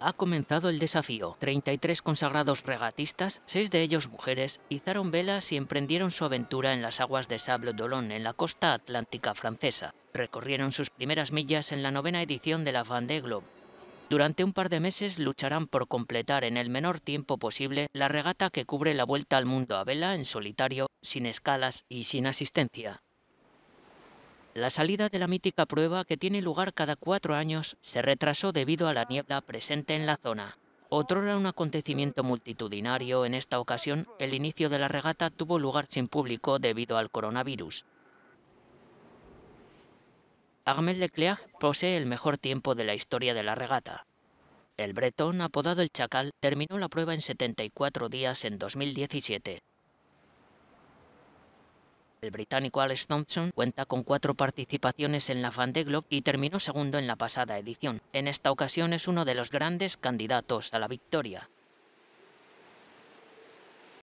ha comenzado el desafío. 33 consagrados regatistas, seis de ellos mujeres, izaron velas y emprendieron su aventura en las aguas de Sable Dolon en la costa atlántica francesa. Recorrieron sus primeras millas en la novena edición de la Vendée Globe. Durante un par de meses lucharán por completar en el menor tiempo posible la regata que cubre la vuelta al mundo a vela en solitario, sin escalas y sin asistencia. La salida de la mítica prueba que tiene lugar cada cuatro años se retrasó debido a la niebla presente en la zona. Otro era un acontecimiento multitudinario, en esta ocasión el inicio de la regata tuvo lugar sin público debido al coronavirus. Armel Leclerc posee el mejor tiempo de la historia de la regata. El bretón, apodado el Chacal, terminó la prueba en 74 días en 2017. El británico Alex Thompson cuenta con cuatro participaciones en la Fan de Globe y terminó segundo en la pasada edición. En esta ocasión es uno de los grandes candidatos a la victoria.